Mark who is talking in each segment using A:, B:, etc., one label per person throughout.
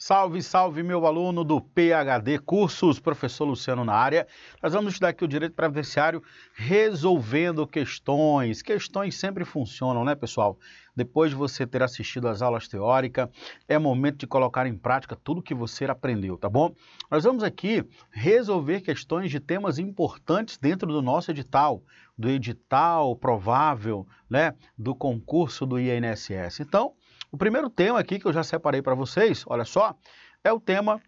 A: Salve, salve, meu aluno do PHD Cursos, professor Luciano na área. Nós vamos estudar aqui o direito previdenciário resolvendo questões. Questões sempre funcionam, né, pessoal? Depois de você ter assistido às aulas teóricas, é momento de colocar em prática tudo que você aprendeu, tá bom? Nós vamos aqui resolver questões de temas importantes dentro do nosso edital, do edital provável, né, do concurso do INSS. Então, o primeiro tema aqui que eu já separei para vocês, olha só, é o tema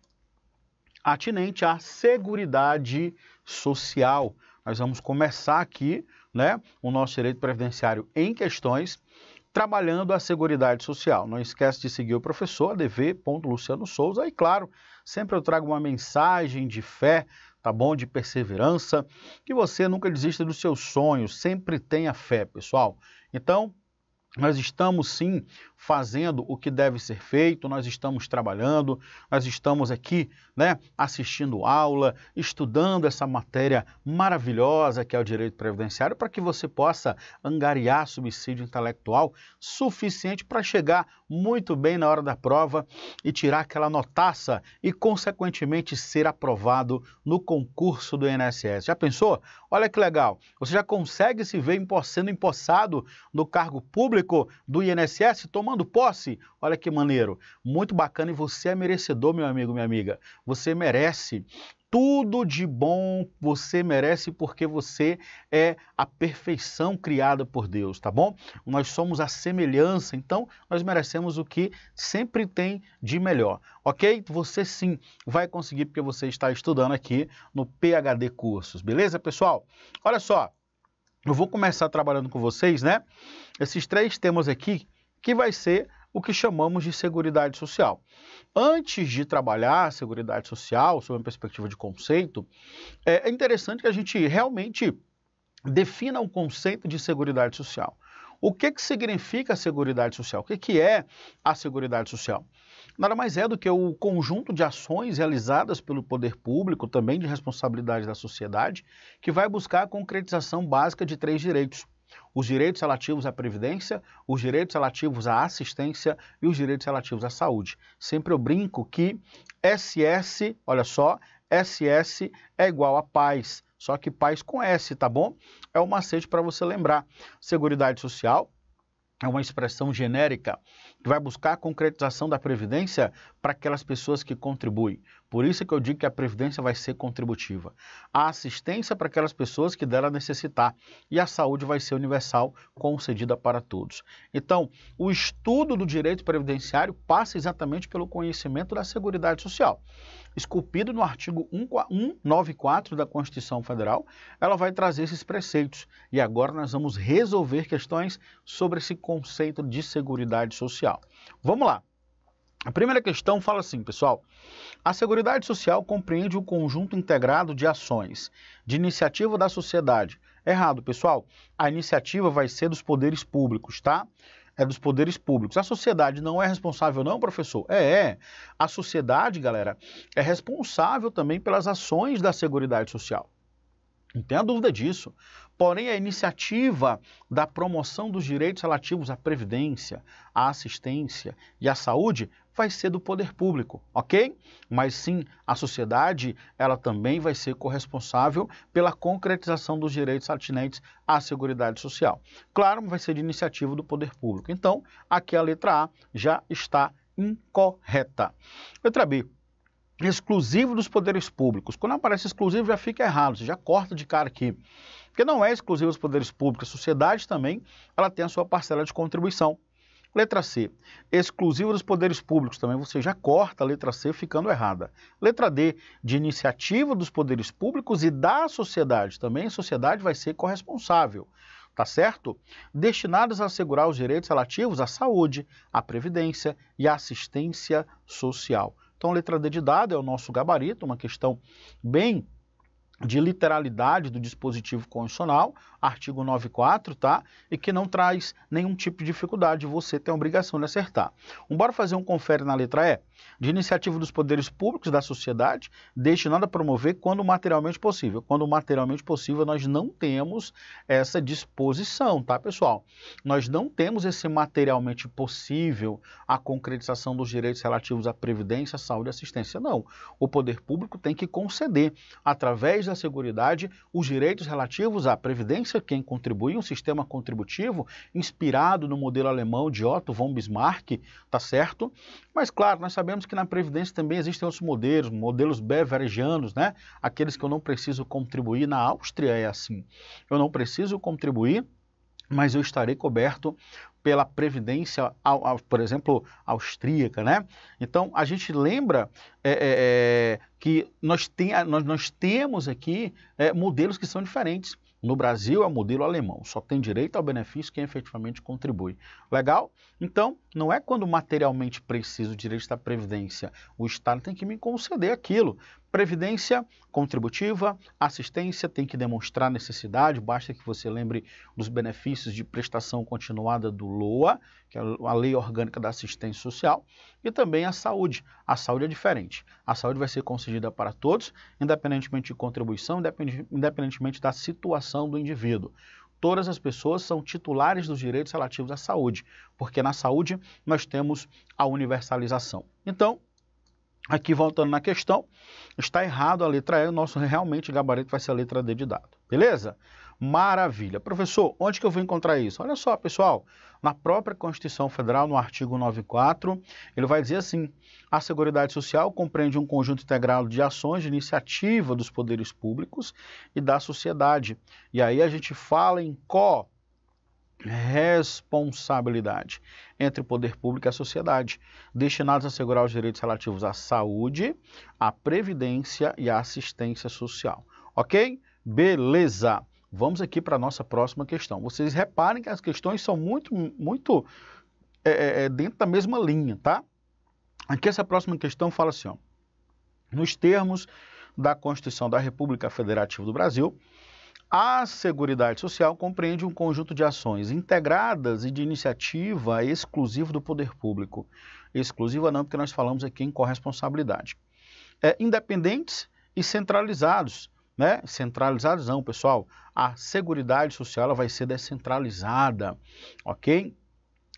A: atinente à Seguridade Social. Nós vamos começar aqui né, o nosso direito previdenciário em questões, trabalhando a Seguridade Social. Não esquece de seguir o professor, Luciano Souza, e claro, sempre eu trago uma mensagem de fé, tá bom? De perseverança, que você nunca desista dos seus sonhos, sempre tenha fé, pessoal. Então, nós estamos sim fazendo o que deve ser feito, nós estamos trabalhando, nós estamos aqui né, assistindo aula, estudando essa matéria maravilhosa que é o direito previdenciário, para que você possa angariar subsídio intelectual suficiente para chegar muito bem na hora da prova e tirar aquela notaça e, consequentemente, ser aprovado no concurso do INSS. Já pensou? Olha que legal, você já consegue se ver sendo empossado no cargo público do INSS, tomando posse. Olha que maneiro, muito bacana e você é merecedor, meu amigo, minha amiga. Você merece tudo de bom você merece porque você é a perfeição criada por Deus, tá bom? Nós somos a semelhança, então nós merecemos o que sempre tem de melhor, ok? Você sim vai conseguir porque você está estudando aqui no PHD Cursos, beleza, pessoal? Olha só, eu vou começar trabalhando com vocês, né? Esses três temas aqui que vai ser o que chamamos de Seguridade Social. Antes de trabalhar Seguridade Social, sob uma perspectiva de conceito, é, é interessante que a gente realmente defina um conceito de Seguridade Social. O que, que significa a Seguridade Social? O que, que é a Seguridade Social? Nada mais é do que o conjunto de ações realizadas pelo poder público, também de responsabilidade da sociedade, que vai buscar a concretização básica de três direitos os direitos relativos à previdência, os direitos relativos à assistência e os direitos relativos à saúde. Sempre eu brinco que SS, olha só, SS é igual a paz, só que paz com S, tá bom? É um macete para você lembrar. Seguridade Social é uma expressão genérica que vai buscar a concretização da Previdência para aquelas pessoas que contribuem. Por isso é que eu digo que a Previdência vai ser contributiva. A assistência para aquelas pessoas que dela necessitar. E a saúde vai ser universal, concedida para todos. Então, o estudo do direito previdenciário passa exatamente pelo conhecimento da Seguridade Social esculpido no artigo 194 da Constituição Federal, ela vai trazer esses preceitos. E agora nós vamos resolver questões sobre esse conceito de seguridade social. Vamos lá. A primeira questão fala assim, pessoal: a Seguridade Social compreende o conjunto integrado de ações, de iniciativa da sociedade. Errado, pessoal. A iniciativa vai ser dos poderes públicos, tá? é dos poderes públicos. A sociedade não é responsável, não, professor? É, é. A sociedade, galera, é responsável também pelas ações da Seguridade Social. Não tenha dúvida disso. Porém, a iniciativa da promoção dos direitos relativos à previdência, à assistência e à saúde vai ser do poder público, ok? Mas sim, a sociedade ela também vai ser corresponsável pela concretização dos direitos atinentes à Seguridade Social. Claro, vai ser de iniciativa do poder público. Então, aqui a letra A já está incorreta. Letra B exclusivo dos poderes públicos. Quando aparece exclusivo, já fica errado, você já corta de cara aqui que não é exclusivo aos poderes públicos, a sociedade também, ela tem a sua parcela de contribuição. Letra C, exclusivo dos poderes públicos, também você já corta a letra C ficando errada. Letra D, de iniciativa dos poderes públicos e da sociedade, também a sociedade vai ser corresponsável tá certo? Destinadas a assegurar os direitos relativos à saúde, à previdência e à assistência social. Então, letra D de dado é o nosso gabarito, uma questão bem de literalidade do dispositivo constitucional, artigo 94, tá? E que não traz nenhum tipo de dificuldade, você tem a obrigação de acertar. Bora fazer um confere na letra E. De iniciativa dos poderes públicos da sociedade, destinada a promover quando materialmente possível. Quando materialmente possível, nós não temos essa disposição, tá, pessoal? Nós não temos esse materialmente possível a concretização dos direitos relativos à previdência, saúde e assistência, não. O poder público tem que conceder através à Seguridade os direitos relativos à Previdência, quem contribui, um sistema contributivo inspirado no modelo alemão de Otto von Bismarck, tá certo? Mas, claro, nós sabemos que na Previdência também existem outros modelos, modelos beverigianos, né? Aqueles que eu não preciso contribuir. Na Áustria é assim. Eu não preciso contribuir mas eu estarei coberto pela previdência, ao, ao, por exemplo, austríaca, né? Então a gente lembra é, é, é que nós, tem, nós, nós temos aqui é, modelos que são diferentes. No Brasil é o modelo alemão, só tem direito ao benefício quem efetivamente contribui. Legal? Então, não é quando materialmente preciso o direito da previdência, o Estado tem que me conceder aquilo. Previdência contributiva, assistência tem que demonstrar necessidade, basta que você lembre dos benefícios de prestação continuada do LOA, que é a Lei Orgânica da Assistência Social, e também a saúde. A saúde é diferente. A saúde vai ser concedida para todos, independentemente de contribuição, independentemente da situação do indivíduo todas as pessoas são titulares dos direitos relativos à saúde, porque na saúde nós temos a universalização. Então, Aqui voltando na questão, está errado a letra E, o nosso realmente gabarito vai ser a letra D de dado. Beleza? Maravilha. Professor, onde que eu vou encontrar isso? Olha só, pessoal, na própria Constituição Federal, no artigo 94, ele vai dizer assim: a Seguridade Social compreende um conjunto integral de ações de iniciativa dos poderes públicos e da sociedade. E aí a gente fala em có responsabilidade entre o poder público e a sociedade, destinados a assegurar os direitos relativos à saúde, à previdência e à assistência social. Ok? Beleza! Vamos aqui para a nossa próxima questão. Vocês reparem que as questões são muito, muito é, é, é dentro da mesma linha, tá? Aqui essa próxima questão fala assim, ó, nos termos da Constituição da República Federativa do Brasil, a Seguridade Social compreende um conjunto de ações integradas e de iniciativa exclusiva do poder público. Exclusiva não, porque nós falamos aqui em corresponsabilidade. É, independentes e centralizados, né? Centralizados não, pessoal. A Seguridade Social vai ser descentralizada, ok?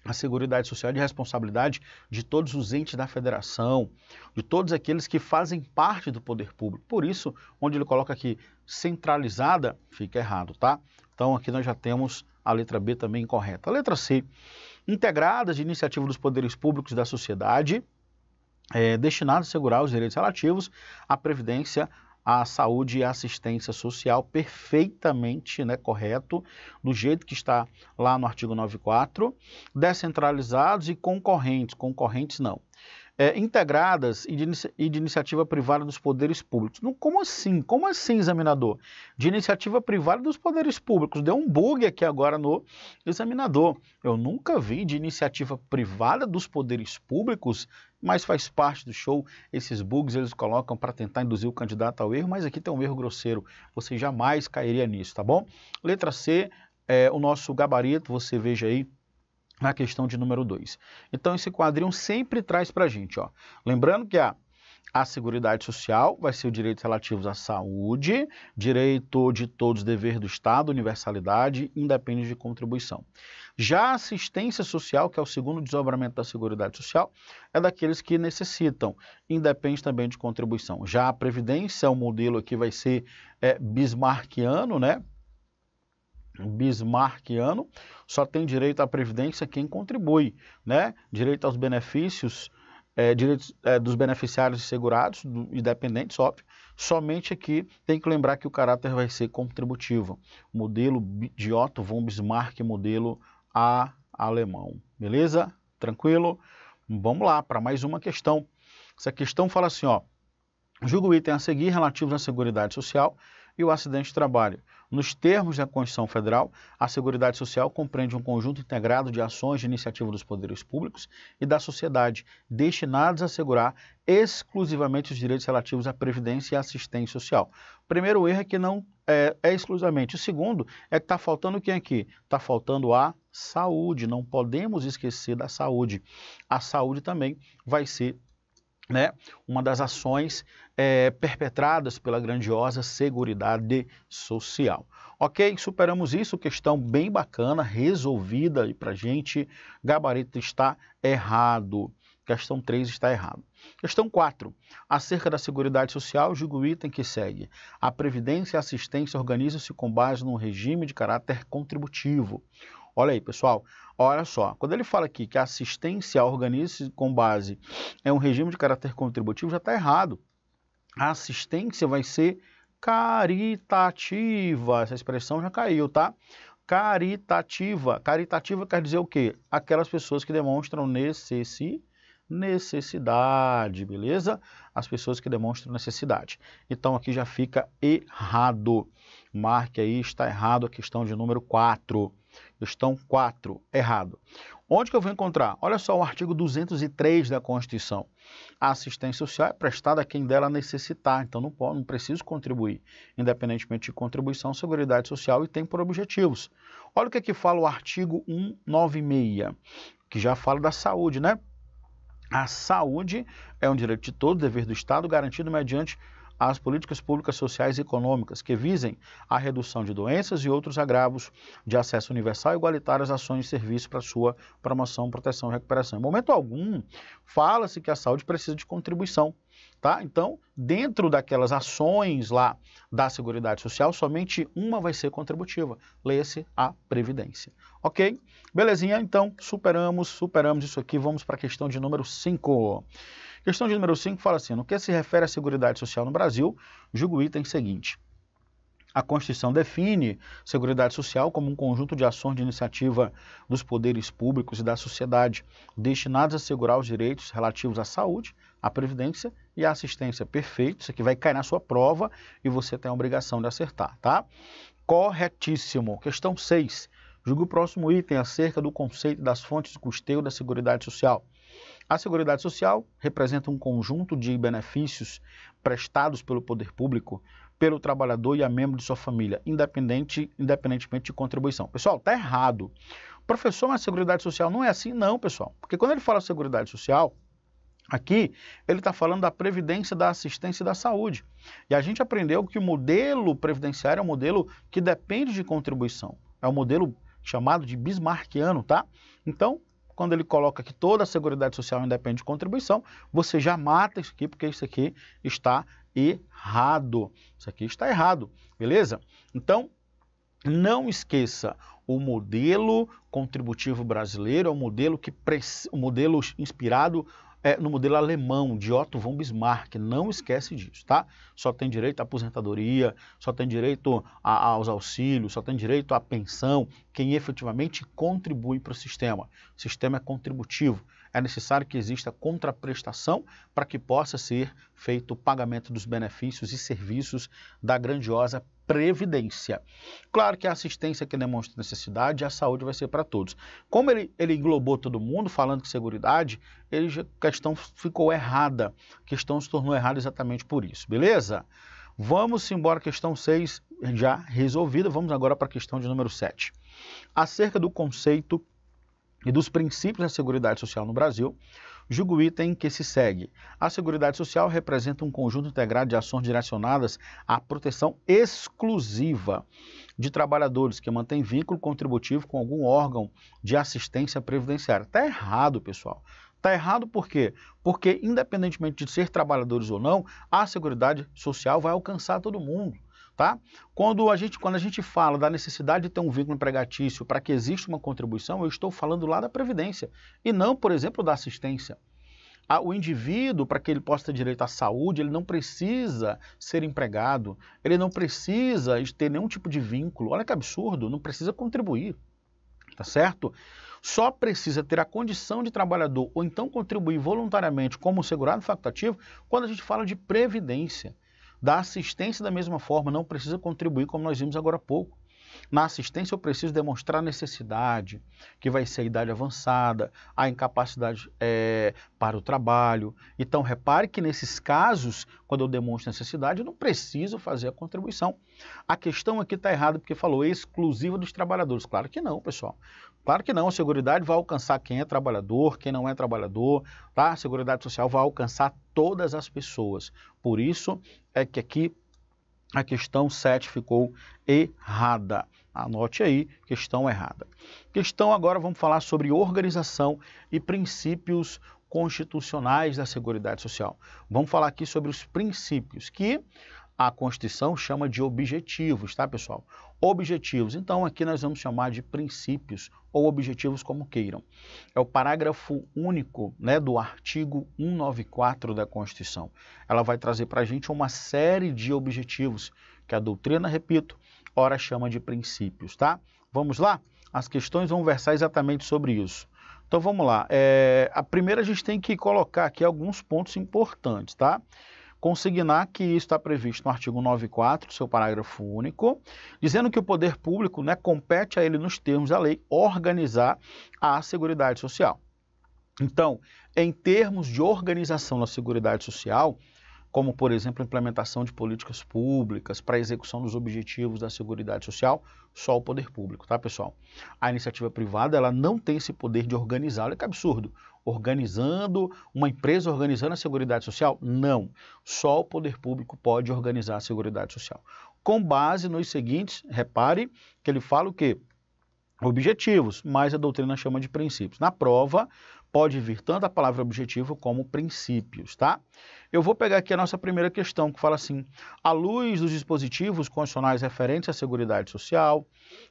A: a Seguridade Social é de responsabilidade de todos os entes da federação, de todos aqueles que fazem parte do poder público. Por isso, onde ele coloca aqui centralizada, fica errado, tá? Então aqui nós já temos a letra B também correta. A letra C, integradas de iniciativa dos poderes públicos da sociedade, é, destinadas a assegurar os direitos relativos à previdência, à saúde e à assistência social, perfeitamente né, correto, do jeito que está lá no artigo 94, descentralizados e concorrentes, concorrentes não é, integradas e de, e de, iniciativa privada dos poderes públicos. Não, como assim? Como assim, examinador? De iniciativa privada dos poderes públicos. Deu um bug aqui agora no examinador. Eu nunca vi de iniciativa privada dos poderes públicos, mas faz parte do show. Esses bugs eles colocam para tentar induzir o candidato ao erro, mas aqui tem um erro grosseiro. Você jamais cairia nisso, tá bom? Letra C, é, o nosso gabarito, você veja aí na questão de número 2. Então, esse quadrinho sempre traz para a gente, ó. Lembrando que a a Seguridade Social vai ser o direito relativo à saúde, direito de todos, dever do Estado, universalidade, independente de contribuição. Já a assistência social, que é o segundo desdobramento da Seguridade Social, é daqueles que necessitam, independe também de contribuição. Já a Previdência, o modelo aqui vai ser é, bismarquiano, né? bismarckiano, só tem direito à previdência quem contribui, né? Direito aos benefícios, é, direitos é, dos beneficiários e segurados, do, e dependentes, óbvio. Somente aqui tem que lembrar que o caráter vai ser contributivo. Modelo de Otto von Bismarck, modelo A alemão. Beleza? Tranquilo? Vamos lá para mais uma questão. Essa questão fala assim, ó. Julga o item a seguir relativo à Seguridade Social e o acidente de trabalho. Nos termos da Constituição Federal, a Seguridade Social compreende um conjunto integrado de ações de iniciativa dos poderes públicos e da sociedade destinadas a assegurar exclusivamente os direitos relativos à previdência e à assistência social. O primeiro erro é que não é, é exclusivamente. O segundo é que está faltando quem aqui? Está faltando a saúde. Não podemos esquecer da saúde. A saúde também vai ser né, uma das ações é, perpetradas pela grandiosa Seguridade Social. Ok, superamos isso, questão bem bacana, resolvida para a gente. Gabarito está errado. Questão 3 está errado. Questão 4. Acerca da Seguridade Social, julgo o item que segue. A Previdência e a Assistência organizam-se com base num regime de caráter contributivo. Olha aí, pessoal. Olha só, quando ele fala aqui que a assistência a se com base é um regime de caráter contributivo, já está errado. A assistência vai ser caritativa. Essa expressão já caiu, tá? Caritativa. Caritativa quer dizer o quê? Aquelas pessoas que demonstram necessi, necessidade, beleza? As pessoas que demonstram necessidade. Então aqui já fica errado. Marque aí, está errado a questão de número 4. Questão 4, errado. Onde que eu vou encontrar? Olha só o artigo 203 da Constituição. A assistência social é prestada a quem dela necessitar, então não, pode, não preciso contribuir, independentemente de contribuição, Seguridade Social e tem por objetivos. Olha o que, aqui é que fala o artigo 196, que já fala da saúde, né? A saúde é um direito de todos, dever do Estado, garantido mediante às políticas públicas sociais e econômicas que visem a redução de doenças e outros agravos de acesso universal e igualitário às ações e serviços para sua promoção, proteção e recuperação. Em momento algum, fala-se que a saúde precisa de contribuição. Tá? Então, dentro daquelas ações lá da Seguridade Social, somente uma vai ser contributiva, leia-se a Previdência. Ok? Belezinha? Então, superamos, superamos isso aqui, vamos para a questão de número 5. Questão de número 5 fala assim: no que se refere à Seguridade Social no Brasil, julgo o item seguinte. A Constituição define Seguridade Social como um conjunto de ações de iniciativa dos poderes públicos e da sociedade destinados a assegurar os direitos relativos à saúde, à previdência e à assistência. Perfeito, isso aqui vai cair na sua prova e você tem a obrigação de acertar, tá? Corretíssimo. Questão 6. Julgue o próximo item acerca do conceito das fontes de custeio da Seguridade Social. A Seguridade Social representa um conjunto de benefícios prestados pelo poder público, pelo trabalhador e a membro de sua família, independente, independentemente de contribuição. Pessoal, tá errado. Professor, mas a Seguridade Social não é assim, não, pessoal. Porque quando ele fala Seguridade Social, Aqui ele está falando da previdência, da assistência e da saúde. E a gente aprendeu que o modelo previdenciário é um modelo que depende de contribuição. É um modelo chamado de bismarckiano, tá? Então, quando ele coloca que toda a Seguridade Social independe de contribuição, você já mata isso aqui, porque isso aqui está errado. Isso aqui está errado, beleza? Então, não esqueça, o modelo contributivo brasileiro é modelo, que, o modelo inspirado é, no modelo alemão de Otto von Bismarck. Não esquece disso, tá? Só tem direito à aposentadoria, só tem direito a, aos auxílios, só tem direito à pensão quem efetivamente contribui para o sistema. O sistema é contributivo é necessário que exista contraprestação para que possa ser feito o pagamento dos benefícios e serviços da grandiosa previdência. Claro que a assistência que demonstra necessidade, a saúde vai ser para todos. Como ele, ele englobou todo mundo falando que seguridade, ele, a questão ficou errada, a questão se tornou errada exatamente por isso, beleza? Vamos embora, questão 6 já resolvida, vamos agora para a questão de número 7. Acerca do conceito e dos princípios da Seguridade Social no Brasil, julgo o item que se segue. A Seguridade Social representa um conjunto integrado de ações direcionadas à proteção exclusiva de trabalhadores que mantêm vínculo contributivo com algum órgão de assistência previdenciária. Está errado, pessoal. Está errado por quê? Porque, independentemente de ser trabalhadores ou não, a Seguridade Social vai alcançar todo mundo. Tá? Quando, a gente, quando a gente fala da necessidade de ter um vínculo empregatício para que exista uma contribuição, eu estou falando lá da Previdência e não, por exemplo, da assistência. O indivíduo, para que ele possa ter direito à saúde, ele não precisa ser empregado, ele não precisa ter nenhum tipo de vínculo. Olha que absurdo, não precisa contribuir, tá certo? Só precisa ter a condição de trabalhador ou então contribuir voluntariamente como segurado facultativo quando a gente fala de previdência. Da assistência, da mesma forma, não precisa contribuir, como nós vimos agora há pouco. Na assistência, eu preciso demonstrar a necessidade, que vai ser a idade avançada, a incapacidade é, para o trabalho. Então, repare que nesses casos, quando eu demonstro necessidade, eu não preciso fazer a contribuição. A questão aqui está errada porque falou exclusiva dos trabalhadores. Claro que não, pessoal. Claro que não, a Seguridade vai alcançar quem é trabalhador, quem não é trabalhador, tá? A Seguridade Social vai alcançar todas as pessoas. Por isso é que aqui a questão 7 ficou errada. Anote aí, questão errada. Questão agora, vamos falar sobre organização e princípios constitucionais da Seguridade Social. Vamos falar aqui sobre os princípios que a Constituição chama de objetivos, tá, pessoal? Objetivos. Então, aqui nós vamos chamar de princípios ou objetivos, como queiram. É o parágrafo único né, do artigo 194 da Constituição. Ela vai trazer para a gente uma série de objetivos que a doutrina, repito, ora chama de princípios, tá? Vamos lá? As questões vão versar exatamente sobre isso. Então, vamos lá. É, a primeira, a gente tem que colocar aqui alguns pontos importantes, tá? Tá? consignar que isso está previsto no artigo 94, seu parágrafo único, dizendo que o poder público né, compete a ele, nos termos da lei, organizar a Seguridade Social. Então, em termos de organização da Seguridade Social, como, por exemplo, implementação de políticas públicas para a execução dos objetivos da Seguridade Social, só o poder público, tá, pessoal? A iniciativa privada, ela não tem esse poder de organizar, é que absurdo organizando, uma empresa organizando a Seguridade Social? Não. Só o poder público pode organizar a Seguridade Social. Com base nos seguintes, repare que ele fala o quê? Objetivos, mas a doutrina chama de princípios. Na prova, pode vir tanto a palavra objetivo como princípios, tá? Eu vou pegar aqui a nossa primeira questão, que fala assim: à luz dos dispositivos constitucionais referentes à Seguridade Social,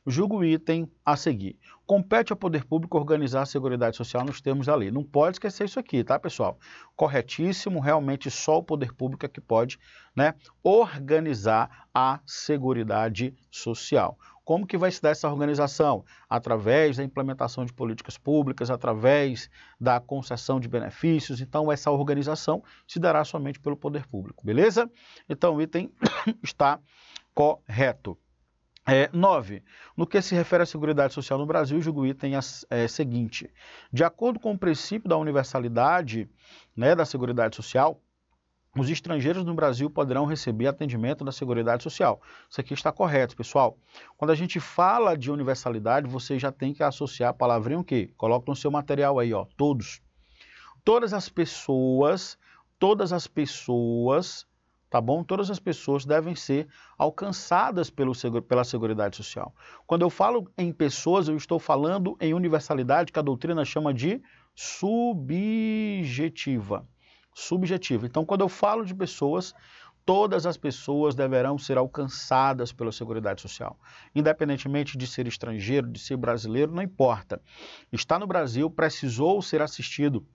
A: julgo o item a seguir. Compete ao poder público organizar a Seguridade Social nos termos da lei. Não pode esquecer isso aqui, tá, pessoal? Corretíssimo, realmente só o poder público é que pode né, organizar a Seguridade Social. Como que vai se dar essa organização? Através da implementação de políticas públicas, através da concessão de benefícios. Então, essa organização se dará somente pelo poder público, beleza? Então, o item está correto. É, No que se refere à Seguridade Social no Brasil, julgo o item é, seguinte. De acordo com o princípio da universalidade né, da Seguridade Social, os estrangeiros no Brasil poderão receber atendimento da Seguridade Social. Isso aqui está correto, pessoal. Quando a gente fala de universalidade, você já tem que associar a palavrinha o quê? Coloca no seu material aí, ó, todos. Todas as pessoas, todas as pessoas, tá bom? Todas as pessoas devem ser alcançadas pelo, pela Seguridade Social. Quando eu falo em pessoas, eu estou falando em universalidade, que a doutrina chama de subjetiva subjetivo. Então, quando eu falo de pessoas, todas as pessoas deverão ser alcançadas pela Seguridade Social. Independentemente de ser estrangeiro, de ser brasileiro, não importa. Está no Brasil, precisou ser assistido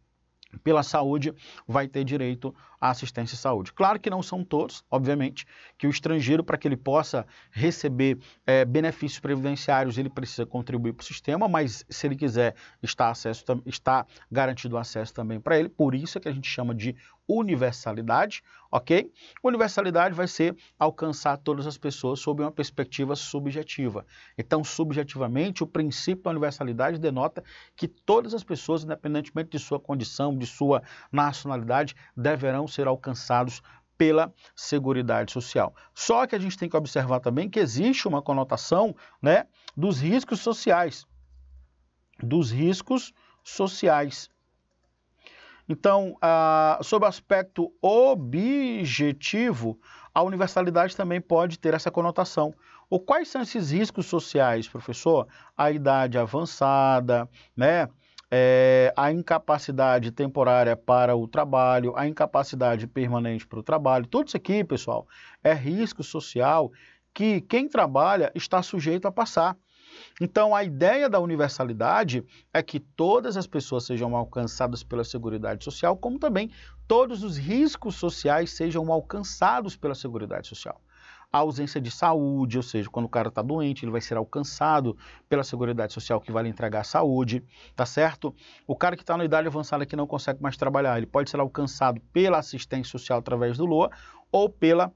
A: pela saúde vai ter direito à assistência à saúde. Claro que não são todos, obviamente, que o estrangeiro, para que ele possa receber é, benefícios previdenciários, ele precisa contribuir para o sistema, mas se ele quiser, está, acesso, está garantido acesso também para ele. Por isso é que a gente chama de universalidade, ok? Universalidade vai ser alcançar todas as pessoas sob uma perspectiva subjetiva. Então, subjetivamente, o princípio da universalidade denota que todas as pessoas, independentemente de sua condição, de sua nacionalidade, deverão ser alcançados pela Seguridade Social. Só que a gente tem que observar também que existe uma conotação né, dos riscos sociais. Dos riscos sociais. Então, ah, sob o aspecto objetivo, a universalidade também pode ter essa conotação. Ou quais são esses riscos sociais, professor? A idade avançada, né? É, a incapacidade temporária para o trabalho, a incapacidade permanente para o trabalho. Tudo isso aqui, pessoal, é risco social que quem trabalha está sujeito a passar. Então, a ideia da universalidade é que todas as pessoas sejam alcançadas pela Seguridade Social, como também todos os riscos sociais sejam alcançados pela Seguridade Social. A ausência de saúde, ou seja, quando o cara está doente, ele vai ser alcançado pela Seguridade Social que vai lhe entregar a saúde, tá certo? O cara que está na idade avançada que não consegue mais trabalhar, ele pode ser alcançado pela assistência social através do LOA ou pela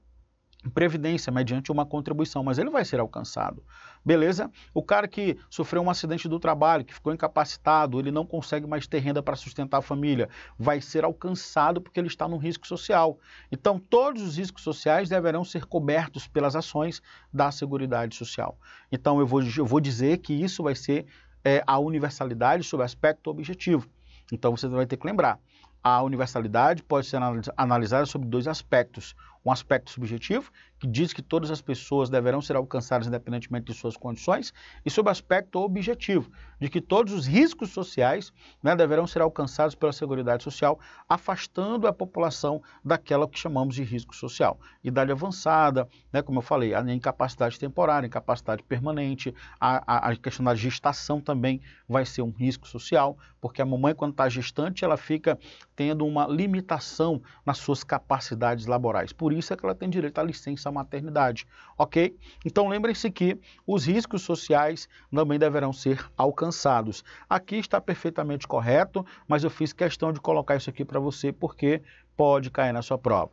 A: previdência mediante uma contribuição, mas ele vai ser alcançado. Beleza? O cara que sofreu um acidente do trabalho, que ficou incapacitado, ele não consegue mais ter renda para sustentar a família, vai ser alcançado porque ele está no risco social. Então, todos os riscos sociais deverão ser cobertos pelas ações da Seguridade Social. Então, eu vou, eu vou dizer que isso vai ser é, a universalidade sob aspecto objetivo. Então, você vai ter que lembrar, a universalidade pode ser analisada sobre dois aspectos, um aspecto subjetivo, que diz que todas as pessoas deverão ser alcançadas independentemente de suas condições, e sob o aspecto objetivo, de que todos os riscos sociais né, deverão ser alcançados pela Seguridade Social, afastando a população daquela que chamamos de risco social. Idade avançada, né, como eu falei, a incapacidade temporária, incapacidade permanente, a, a, a questão da gestação também vai ser um risco social, porque a mamãe, quando está gestante, ela fica tendo uma limitação nas suas capacidades laborais. Por por isso é que ela tem direito à licença maternidade, ok? Então lembrem-se que os riscos sociais também deverão ser alcançados. Aqui está perfeitamente correto, mas eu fiz questão de colocar isso aqui para você porque pode cair na sua prova.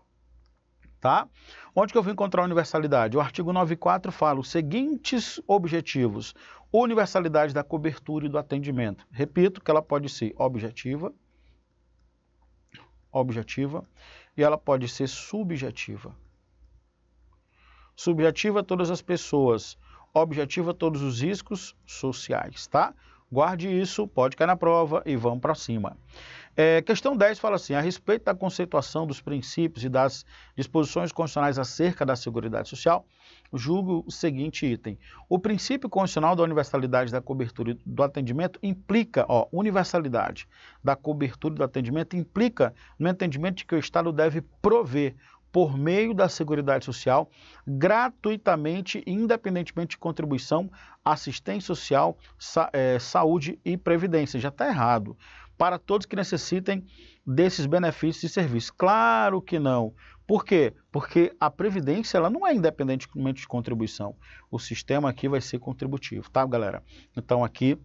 A: Tá? Onde que eu vou encontrar a universalidade? O artigo 94 fala os seguintes objetivos: universalidade da cobertura e do atendimento. Repito que ela pode ser objetiva, objetiva, e ela pode ser subjetiva. Subjetiva a todas as pessoas, objetiva a todos os riscos sociais, tá? Guarde isso, pode cair na prova e vamos para cima. É, questão 10 fala assim: a respeito da conceituação dos princípios e das disposições constitucionais acerca da Seguridade Social, julgo o seguinte item. O princípio constitucional da universalidade da cobertura e do atendimento implica, ó, universalidade da cobertura e do atendimento implica no entendimento de que o Estado deve prover por meio da Seguridade Social, gratuitamente, independentemente de contribuição, assistência social, sa é, saúde e previdência. Já está errado para todos que necessitem desses benefícios e serviços. Claro que não. Por quê? Porque a previdência ela não é independentemente de contribuição. O sistema aqui vai ser contributivo, tá, galera? Então aqui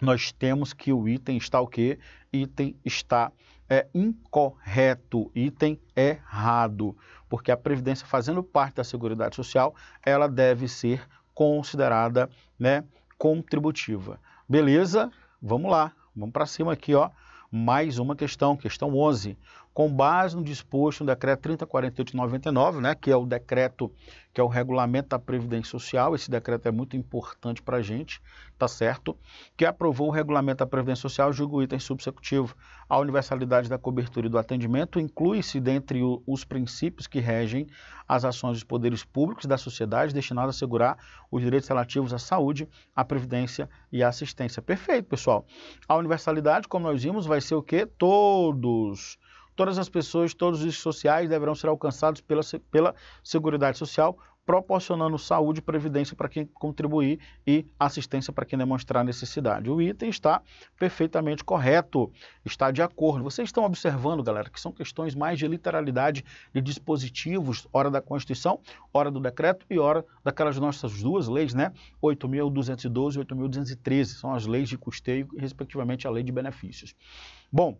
A: nós temos que o item está o quê? Item está é incorreto, item errado, porque a previdência fazendo parte da Seguridade Social, ela deve ser considerada, né, contributiva. Beleza? Vamos lá. Vamos para cima aqui, ó. Mais uma questão, questão 11 com base no disposto no decreto 3048 de 99, né, que é o decreto, que é o regulamento da Previdência Social, esse decreto é muito importante para a gente, tá certo? Que aprovou o regulamento da Previdência Social, julgo o item subsecutivo. A universalidade da cobertura e do atendimento inclui-se dentre o, os princípios que regem as ações dos poderes públicos da sociedade destinados a assegurar os direitos relativos à saúde, à previdência e à assistência. Perfeito, pessoal. A universalidade, como nós vimos, vai ser o quê? Todos todas as pessoas, todos os sociais deverão ser alcançados pela, pela Seguridade Social, proporcionando saúde e previdência para quem contribuir e assistência para quem demonstrar necessidade. O item está perfeitamente correto, está de acordo. Vocês estão observando, galera, que são questões mais de literalidade de dispositivos, hora da Constituição, hora do decreto e hora daquelas nossas duas leis, né? 8.212 e 8.213, são as leis de custeio, respectivamente, a lei de benefícios. Bom,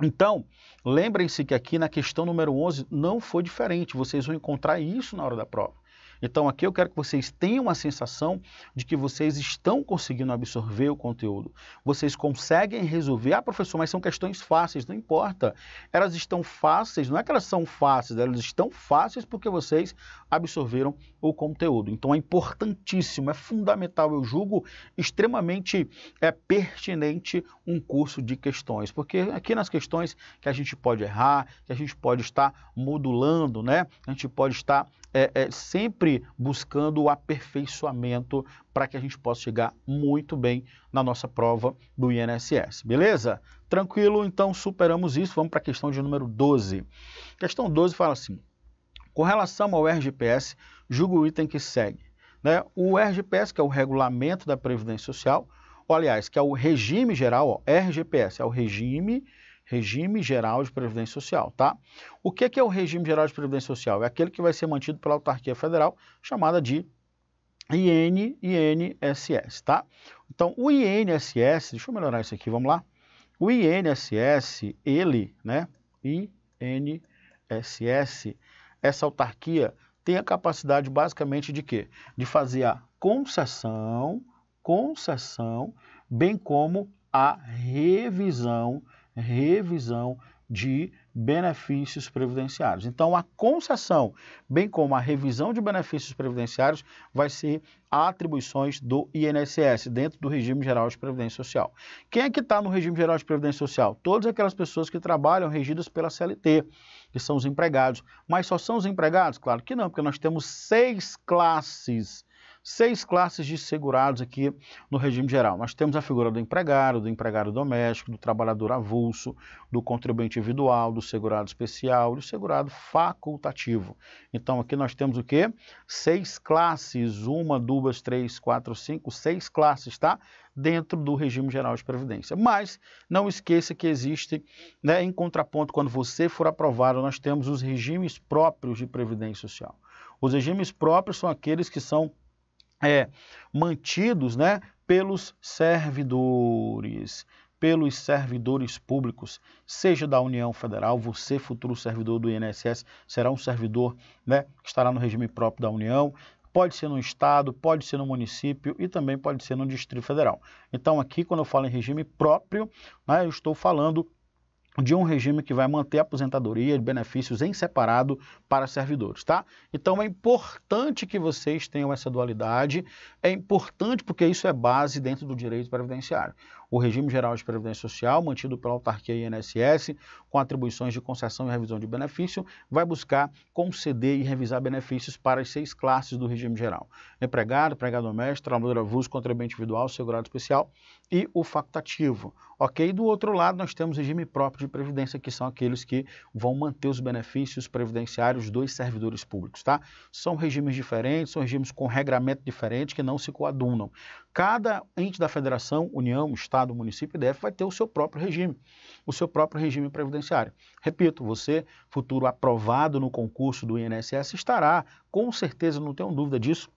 A: então, lembrem-se que aqui na questão número 11 não foi diferente, vocês vão encontrar isso na hora da prova. Então aqui eu quero que vocês tenham a sensação de que vocês estão conseguindo absorver o conteúdo. Vocês conseguem resolver. Ah, professor, mas são questões fáceis, não importa. Elas estão fáceis, não é que elas são fáceis, elas estão fáceis porque vocês absorveram o conteúdo. Então é importantíssimo, é fundamental, eu julgo extremamente é pertinente um curso de questões, porque aqui nas questões que a gente pode errar, que a gente pode estar modulando, né? A gente pode estar é, é, sempre buscando o aperfeiçoamento para que a gente possa chegar muito bem na nossa prova do INSS. Beleza? Tranquilo, então superamos isso. Vamos para a questão de número 12. Questão 12 fala assim: com relação ao RGPS, julgo o item que segue. Né? O RGPS, que é o Regulamento da Previdência Social, ou aliás, que é o regime geral, ó, RGPS, é o regime geral Regime Geral de Previdência Social, tá? O é que é o Regime Geral de Previdência Social? É aquele que vai ser mantido pela autarquia federal, chamada de IN, INSS, tá? Então, o INSS, deixa eu melhorar isso aqui, vamos lá. O INSS, ele, né, INSS, essa autarquia tem a capacidade basicamente de quê? De fazer a concessão, concessão, bem como a revisão revisão de benefícios previdenciários. Então, a concessão, bem como a revisão de benefícios previdenciários, vai ser atribuições do INSS, dentro do regime geral de previdência social. Quem é que está no regime geral de previdência social? Todas aquelas pessoas que trabalham regidas pela CLT, que são os empregados. Mas só são os empregados? Claro que não, porque nós temos seis classes seis classes de segurados aqui no regime geral. Nós temos a figura do empregado, do empregado doméstico, do trabalhador avulso, do contribuinte individual, do segurado especial e do segurado facultativo. Então aqui nós temos o quê? Seis classes, uma, duas, três, quatro, cinco, seis classes, tá? Dentro do regime geral de previdência. Mas não esqueça que existe, né, em contraponto, quando você for aprovado, nós temos os regimes próprios de previdência social. Os regimes próprios são aqueles que são é, mantidos né, pelos servidores, pelos servidores públicos, seja da União Federal, você, futuro servidor do INSS, será um servidor né, que estará no regime próprio da União, pode ser no estado, pode ser no município e também pode ser no Distrito Federal. Então, aqui, quando eu falo em regime próprio, né, eu estou falando de um regime que vai manter a aposentadoria e benefícios em separado para servidores, tá? Então é importante que vocês tenham essa dualidade, é importante porque isso é base dentro do direito previdenciário o regime geral de previdência social, mantido pela autarquia INSS, com atribuições de concessão e revisão de benefício, vai buscar conceder e revisar benefícios para as seis classes do regime geral: empregado, empregado doméstico, trabalhador avulso, contribuinte individual, segurado especial e o facultativo. Ok? Do outro lado, nós temos regime próprio de previdência, que são aqueles que vão manter os benefícios previdenciários dos servidores públicos, tá? São regimes diferentes, são regimes com regramento diferente que não se coadunam. Cada ente da federação, União, Estado, Estado, o município deve vai ter o seu próprio regime, o seu próprio regime previdenciário. Repito, você, futuro aprovado no concurso do INSS, estará, com certeza, não tenho dúvida disso,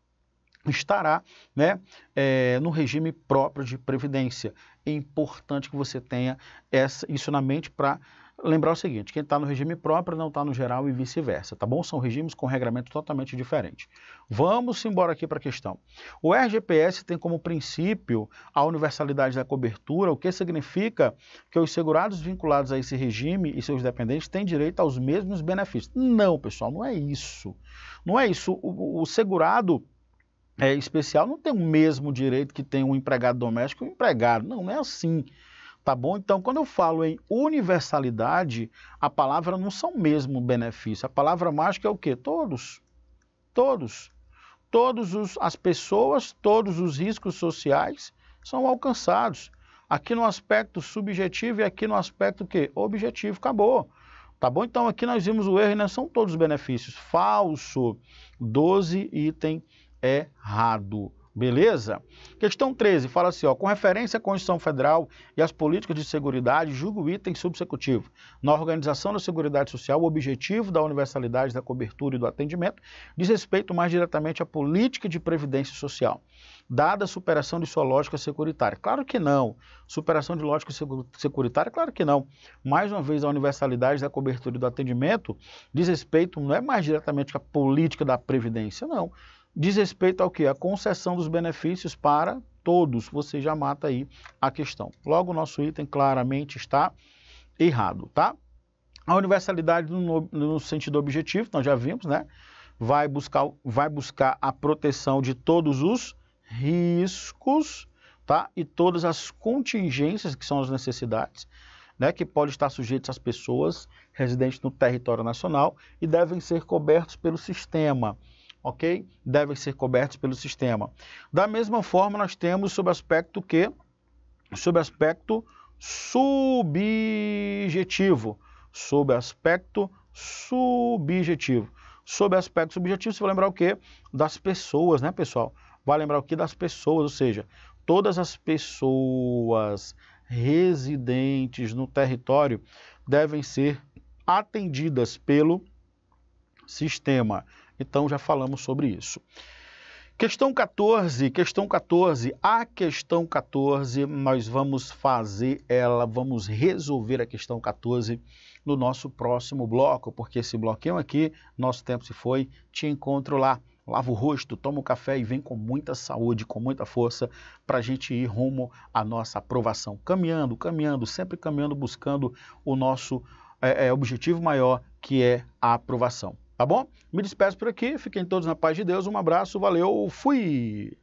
A: estará né, é, no regime próprio de previdência. É importante que você tenha essa, isso na mente para Lembrar o seguinte, quem está no regime próprio não está no geral e vice-versa, tá bom? São regimes com regramento totalmente diferente. Vamos embora aqui para a questão. O RGPS tem como princípio a universalidade da cobertura, o que significa que os segurados vinculados a esse regime e seus dependentes têm direito aos mesmos benefícios. Não, pessoal, não é isso. Não é isso. o, o segurado é, especial não tem o mesmo direito que tem um empregado doméstico e um empregado. Não, não é assim. Tá bom? Então, quando eu falo em universalidade, a palavra não são mesmo benefícios A palavra mágica é o quê? Todos. Todos. Todas as pessoas, todos os riscos sociais são alcançados. Aqui no aspecto subjetivo e aqui no aspecto que? Objetivo, acabou. Tá bom? Então aqui nós vimos o erro e não são todos benefícios. Falso. 12 item errado. Beleza? Questão 13 fala assim, ó, com referência à Constituição Federal e às políticas de seguridade, julgo o item subsecutivo. Na organização da Seguridade Social, o objetivo da universalidade da cobertura e do atendimento diz respeito mais diretamente à política de previdência social, dada a superação de sua lógica securitária. Claro que não. Superação de lógica securitária, claro que não. Mais uma vez, a universalidade da cobertura e do atendimento diz respeito não é mais diretamente à política da previdência, não diz respeito ao que? A concessão dos benefícios para todos. Você já mata aí a questão. Logo, o nosso item claramente está errado, tá? A universalidade no, no sentido objetivo, nós já vimos, né? Vai buscar, vai buscar a proteção de todos os riscos, tá? E todas as contingências que são as necessidades, né? Que podem estar sujeitas às pessoas residentes no território nacional e devem ser cobertos pelo sistema ok? Devem ser cobertos pelo sistema. Da mesma forma, nós temos sob aspecto que, sob aspecto subjetivo, sob aspecto subjetivo. Sob aspecto subjetivo, você vai lembrar o que? Das pessoas, né, pessoal? Vai lembrar o que das pessoas, ou seja, todas as pessoas residentes no território devem ser atendidas pelo sistema. Então já falamos sobre isso. Questão 14, questão 14. A questão 14, nós vamos fazer ela, vamos resolver a questão 14 no nosso próximo bloco, porque esse bloquinho aqui, nosso tempo se foi, te encontro lá. Lava o rosto, toma o café e vem com muita saúde, com muita força, para a gente ir rumo à nossa aprovação. Caminhando, caminhando, sempre caminhando, buscando o nosso é, é, objetivo maior, que é a aprovação. Tá bom? Me despeço por aqui, fiquem todos na paz de Deus, um abraço, valeu, fui!